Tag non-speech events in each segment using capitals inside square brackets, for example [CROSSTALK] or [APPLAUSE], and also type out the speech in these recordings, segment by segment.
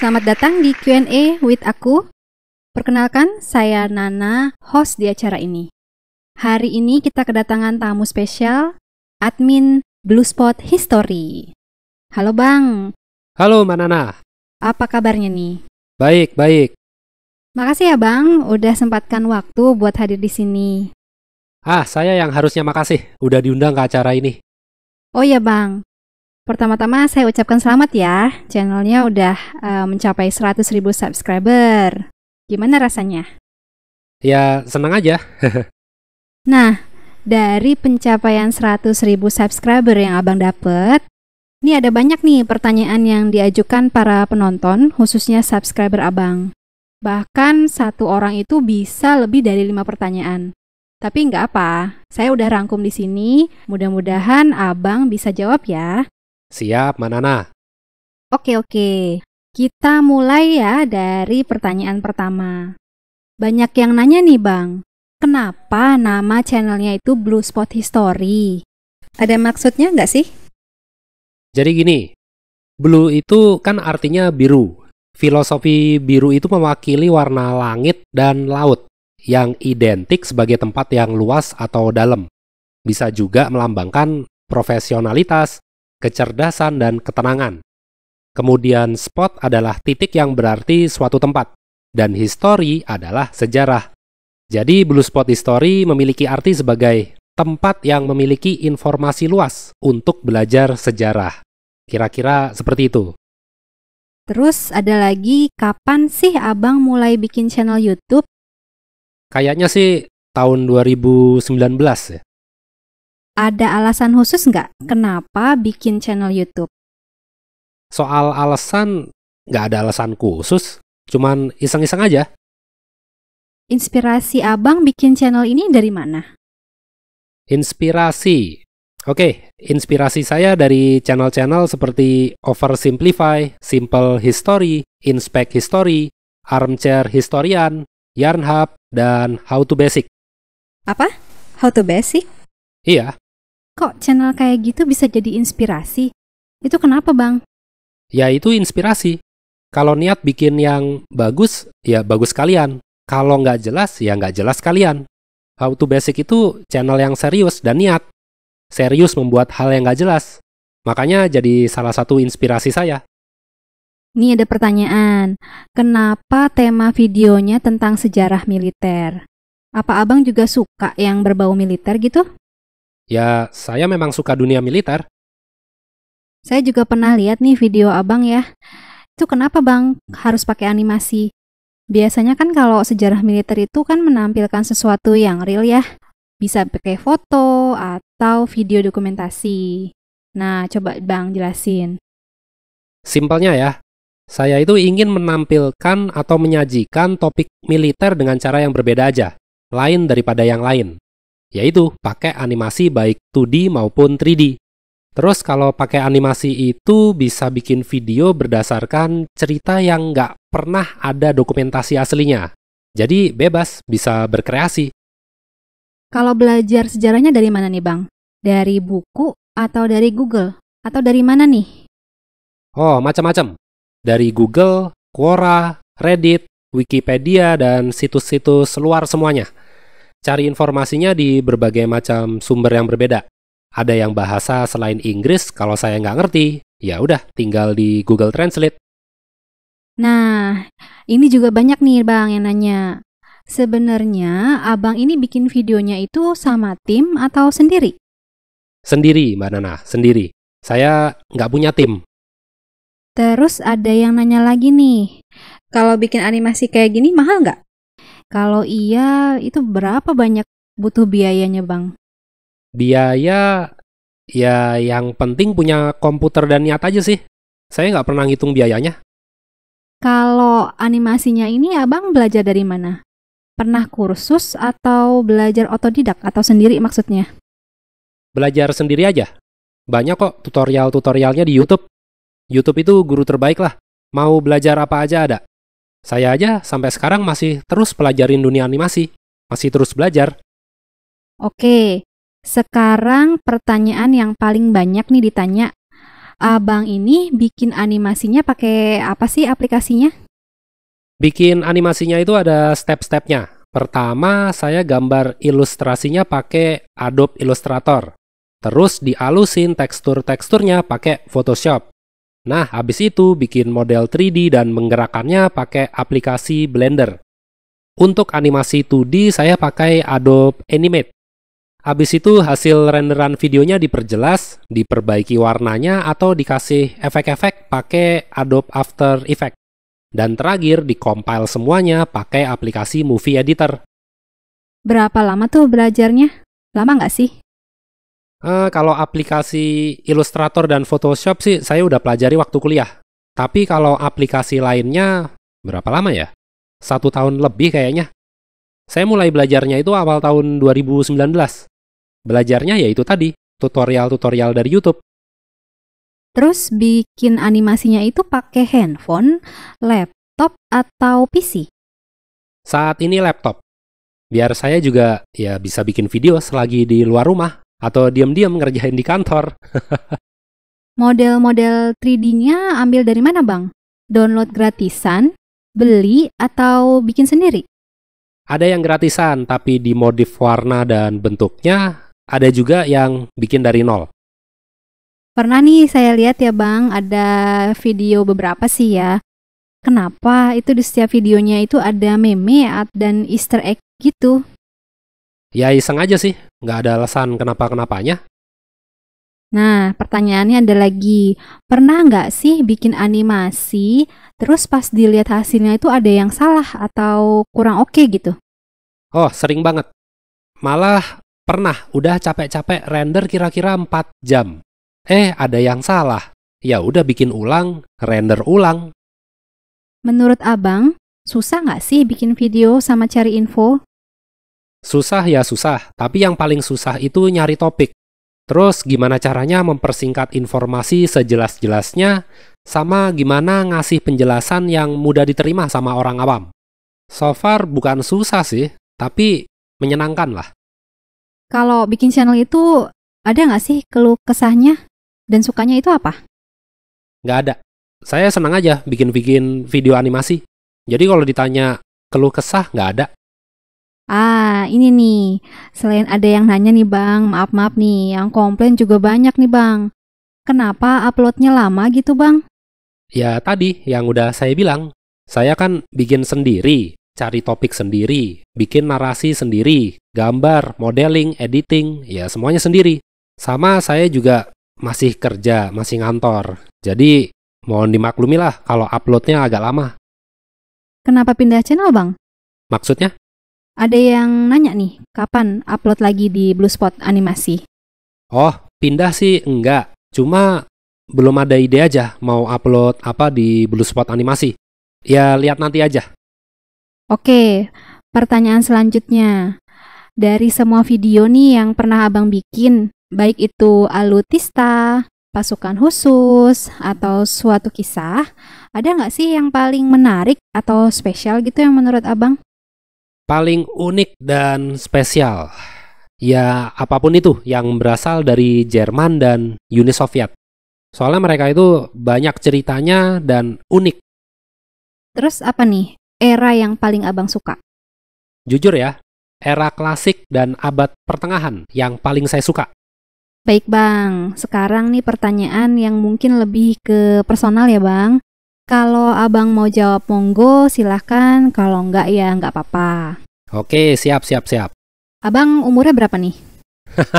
Selamat datang di Q&A with aku. Perkenalkan, saya Nana, host di acara ini. Hari ini kita kedatangan tamu spesial, admin Blue Spot History. Halo Bang. Halo Mbak Nana. Apa kabarnya nih? Baik, baik. Makasih ya Bang, udah sempatkan waktu buat hadir di sini. Ah, saya yang harusnya makasih udah diundang ke acara ini. Oh ya Bang, Pertama-tama saya ucapkan selamat ya, channelnya udah uh, mencapai 100.000 subscriber. Gimana rasanya? Ya, senang aja. [LAUGHS] nah, dari pencapaian 100.000 subscriber yang abang dapet, ini ada banyak nih pertanyaan yang diajukan para penonton, khususnya subscriber abang. Bahkan satu orang itu bisa lebih dari lima pertanyaan. Tapi nggak apa, saya udah rangkum di sini. Mudah-mudahan abang bisa jawab ya. Siap, Mbak Nana. Oke, oke. Kita mulai ya dari pertanyaan pertama. Banyak yang nanya nih, Bang. Kenapa nama channelnya itu Blue Spot History? Ada maksudnya nggak sih? Jadi gini, blue itu kan artinya biru. Filosofi biru itu mewakili warna langit dan laut yang identik sebagai tempat yang luas atau dalam. Bisa juga melambangkan profesionalitas, kecerdasan, dan ketenangan. Kemudian spot adalah titik yang berarti suatu tempat, dan history adalah sejarah. Jadi blue spot history memiliki arti sebagai tempat yang memiliki informasi luas untuk belajar sejarah. Kira-kira seperti itu. Terus ada lagi, kapan sih abang mulai bikin channel YouTube? Kayaknya sih tahun 2019 ya ada alasan khusus nggak kenapa bikin channel YouTube? Soal alasan, nggak ada alasan khusus, cuman iseng-iseng aja. Inspirasi abang bikin channel ini dari mana? Inspirasi. Oke, inspirasi saya dari channel-channel seperti Oversimplify, Simple History, Inspect History, Armchair Historian, Yarnhub, dan How to Basic. Apa? How to Basic? Iya. Kok channel kayak gitu bisa jadi inspirasi? Itu kenapa, Bang? Ya, itu inspirasi. Kalau niat bikin yang bagus, ya bagus kalian. Kalau nggak jelas, ya nggak jelas kalian. How to Basic itu channel yang serius dan niat. Serius membuat hal yang nggak jelas. Makanya jadi salah satu inspirasi saya. Ini ada pertanyaan. Kenapa tema videonya tentang sejarah militer? Apa abang juga suka yang berbau militer gitu? Ya, saya memang suka dunia militer. Saya juga pernah lihat nih video Abang ya. Itu kenapa Bang harus pakai animasi? Biasanya kan kalau sejarah militer itu kan menampilkan sesuatu yang real ya. Bisa pakai foto atau video dokumentasi. Nah, coba Bang jelasin. Simpelnya ya, saya itu ingin menampilkan atau menyajikan topik militer dengan cara yang berbeda aja, lain daripada yang lain yaitu pakai animasi baik 2D maupun 3D. Terus kalau pakai animasi itu bisa bikin video berdasarkan cerita yang nggak pernah ada dokumentasi aslinya. Jadi bebas, bisa berkreasi. Kalau belajar sejarahnya dari mana nih Bang? Dari buku atau dari Google? Atau dari mana nih? Oh, macam-macam. Dari Google, Quora, Reddit, Wikipedia, dan situs-situs luar semuanya. Cari informasinya di berbagai macam sumber yang berbeda. Ada yang bahasa selain Inggris, kalau saya nggak ngerti, ya udah tinggal di Google Translate. Nah, ini juga banyak nih Bang yang nanya. Sebenarnya abang ini bikin videonya itu sama tim atau sendiri? Sendiri, Mbak Nana, sendiri. Saya nggak punya tim. Terus ada yang nanya lagi nih, kalau bikin animasi kayak gini mahal nggak? Kalau iya, itu berapa banyak butuh biayanya, Bang? Biaya ya yang penting punya komputer dan niat aja sih. Saya nggak pernah ngitung biayanya. Kalau animasinya ini abang belajar dari mana? Pernah kursus atau belajar otodidak atau sendiri maksudnya? Belajar sendiri aja. Banyak kok tutorial-tutorialnya di YouTube. YouTube itu guru terbaik lah. Mau belajar apa aja ada. Saya aja sampai sekarang masih terus pelajarin dunia animasi, masih terus belajar. Oke, sekarang pertanyaan yang paling banyak nih ditanya. Abang ini bikin animasinya pakai apa sih aplikasinya? Bikin animasinya itu ada step-stepnya. Pertama, saya gambar ilustrasinya pakai Adobe Illustrator. Terus dialusin tekstur-teksturnya pakai Photoshop. Nah, habis itu bikin model 3D dan menggerakkannya pakai aplikasi Blender. Untuk animasi 2D saya pakai Adobe Animate. Habis itu hasil renderan videonya diperjelas, diperbaiki warnanya atau dikasih efek-efek pakai Adobe After Effects. Dan terakhir dikompil semuanya pakai aplikasi Movie Editor. Berapa lama tuh belajarnya? Lama nggak sih? Uh, kalau aplikasi Illustrator dan Photoshop sih saya udah pelajari waktu kuliah. Tapi kalau aplikasi lainnya berapa lama ya? Satu tahun lebih kayaknya. Saya mulai belajarnya itu awal tahun 2019. Belajarnya ya itu tadi, tutorial-tutorial dari YouTube. Terus bikin animasinya itu pakai handphone, laptop, atau PC? Saat ini laptop. Biar saya juga ya bisa bikin video selagi di luar rumah atau diam-diam ngerjain di kantor. Model-model 3D-nya ambil dari mana, Bang? Download gratisan, beli, atau bikin sendiri? Ada yang gratisan tapi dimodif warna dan bentuknya, ada juga yang bikin dari nol. Pernah nih saya lihat ya Bang, ada video beberapa sih ya. Kenapa itu di setiap videonya itu ada meme dan easter egg gitu? ya iseng aja sih, nggak ada alasan kenapa-kenapanya. Nah, pertanyaannya ada lagi. Pernah nggak sih bikin animasi, terus pas dilihat hasilnya itu ada yang salah atau kurang oke okay gitu? Oh, sering banget. Malah pernah udah capek-capek render kira-kira 4 jam. Eh, ada yang salah. Ya udah bikin ulang, render ulang. Menurut Abang, susah nggak sih bikin video sama cari info? Susah ya susah, tapi yang paling susah itu nyari topik. Terus gimana caranya mempersingkat informasi sejelas-jelasnya, sama gimana ngasih penjelasan yang mudah diterima sama orang awam. So far bukan susah sih, tapi menyenangkan lah. Kalau bikin channel itu, ada nggak sih keluh kesahnya? Dan sukanya itu apa? Nggak ada. Saya senang aja bikin-bikin video animasi. Jadi kalau ditanya keluh kesah nggak ada. Ah, ini nih. Selain ada yang nanya nih Bang, maaf-maaf nih, yang komplain juga banyak nih Bang. Kenapa uploadnya lama gitu Bang? Ya tadi yang udah saya bilang, saya kan bikin sendiri, cari topik sendiri, bikin narasi sendiri, gambar, modeling, editing, ya semuanya sendiri. Sama saya juga masih kerja, masih ngantor. Jadi mohon dimaklumi lah kalau uploadnya agak lama. Kenapa pindah channel bang? Maksudnya? Ada yang nanya nih, kapan upload lagi di Bluespot animasi? Oh, pindah sih enggak. Cuma belum ada ide aja mau upload apa di Bluespot animasi. Ya, lihat nanti aja. Oke, pertanyaan selanjutnya. Dari semua video nih yang pernah Abang bikin, baik itu alutista, pasukan khusus, atau suatu kisah, ada nggak sih yang paling menarik atau spesial gitu yang menurut Abang? paling unik dan spesial. Ya, apapun itu yang berasal dari Jerman dan Uni Soviet. Soalnya mereka itu banyak ceritanya dan unik. Terus apa nih era yang paling abang suka? Jujur ya, era klasik dan abad pertengahan yang paling saya suka. Baik Bang, sekarang nih pertanyaan yang mungkin lebih ke personal ya Bang. Kalau abang mau jawab monggo silahkan, kalau enggak ya enggak apa-apa. Oke, siap, siap, siap. Abang umurnya berapa nih? [LAUGHS]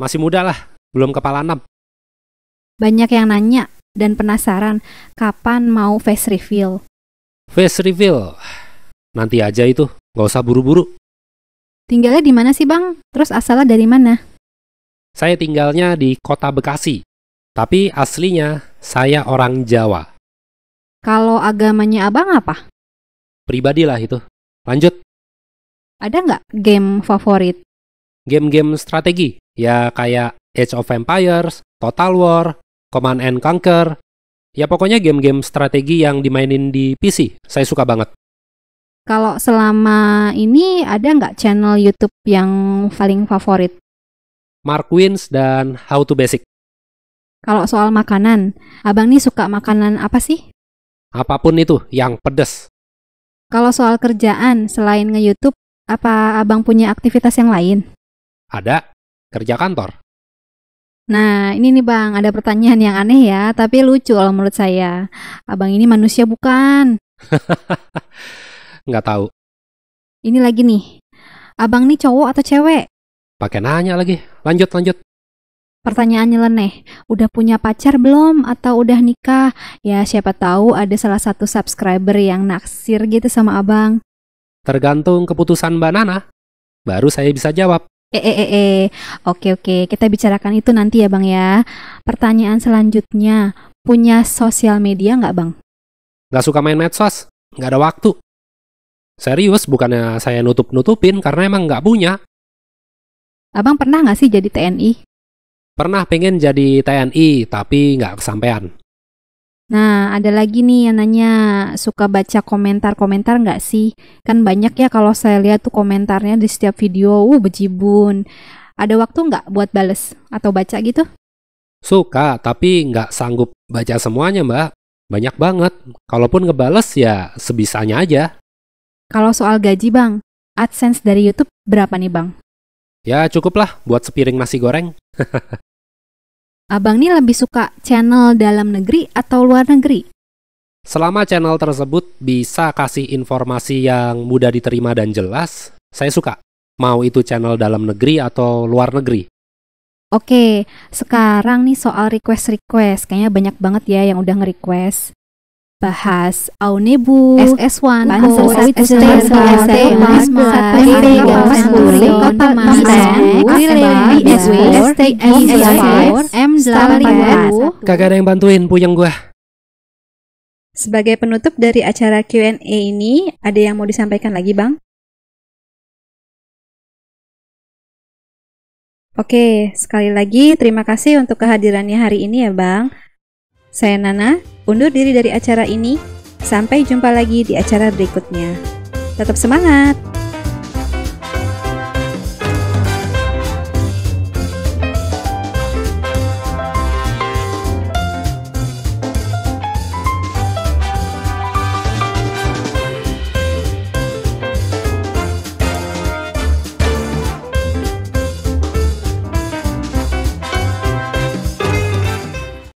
Masih muda lah, belum kepala enam. Banyak yang nanya dan penasaran kapan mau face reveal. Face reveal? Nanti aja itu, nggak usah buru-buru. Tinggalnya di mana sih bang? Terus asalnya dari mana? Saya tinggalnya di kota Bekasi, tapi aslinya saya orang Jawa. Kalau agamanya abang apa? Pribadi lah itu. Lanjut. Ada nggak game favorit? Game-game strategi. Ya kayak Age of Empires, Total War, Command and Conquer. Ya pokoknya game-game strategi yang dimainin di PC. Saya suka banget. Kalau selama ini ada nggak channel YouTube yang paling favorit? Mark Wins dan How to Basic. Kalau soal makanan, abang nih suka makanan apa sih? apapun itu yang pedes. Kalau soal kerjaan, selain nge-YouTube, apa abang punya aktivitas yang lain? Ada, kerja kantor. Nah, ini nih bang, ada pertanyaan yang aneh ya, tapi lucu kalau menurut saya. Abang ini manusia bukan? [LAUGHS] Nggak tahu. Ini lagi nih, abang nih cowok atau cewek? Pakai nanya lagi, lanjut lanjut. Pertanyaan nyeleneh, udah punya pacar belum atau udah nikah? Ya siapa tahu ada salah satu subscriber yang naksir gitu sama abang. Tergantung keputusan Mbak Nana, baru saya bisa jawab. Eh, eh, eh, eh. Oke, oke, kita bicarakan itu nanti ya bang ya. Pertanyaan selanjutnya, punya sosial media nggak bang? Nggak suka main medsos, nggak ada waktu. Serius, bukannya saya nutup-nutupin karena emang nggak punya. Abang pernah nggak sih jadi TNI? Pernah pengen jadi TNI tapi nggak kesampaian. Nah, ada lagi nih yang nanya, suka baca komentar-komentar nggak sih? Kan banyak ya kalau saya lihat tuh komentarnya di setiap video, uh bejibun. Ada waktu nggak buat bales atau baca gitu? Suka, tapi nggak sanggup baca semuanya mbak. Banyak banget. Kalaupun ngebales ya sebisanya aja. Kalau soal gaji bang, AdSense dari YouTube berapa nih bang? Ya cukup lah buat sepiring nasi goreng. [LAUGHS] Abang ini lebih suka channel dalam negeri atau luar negeri? Selama channel tersebut bisa kasih informasi yang mudah diterima dan jelas, saya suka. Mau itu channel dalam negeri atau luar negeri. Oke, sekarang nih soal request-request. Kayaknya banyak banget ya yang udah nge-request bahas Aunebu, SS1, s Kagak ada yang bantuin puyeng gua. Sebagai penutup dari acara Q&A ini, ada yang mau disampaikan lagi, Bang? Oke, sekali lagi terima kasih untuk kehadirannya hari ini ya, Bang. Saya Nana, undur diri dari acara ini. Sampai jumpa lagi di acara berikutnya. Tetap semangat!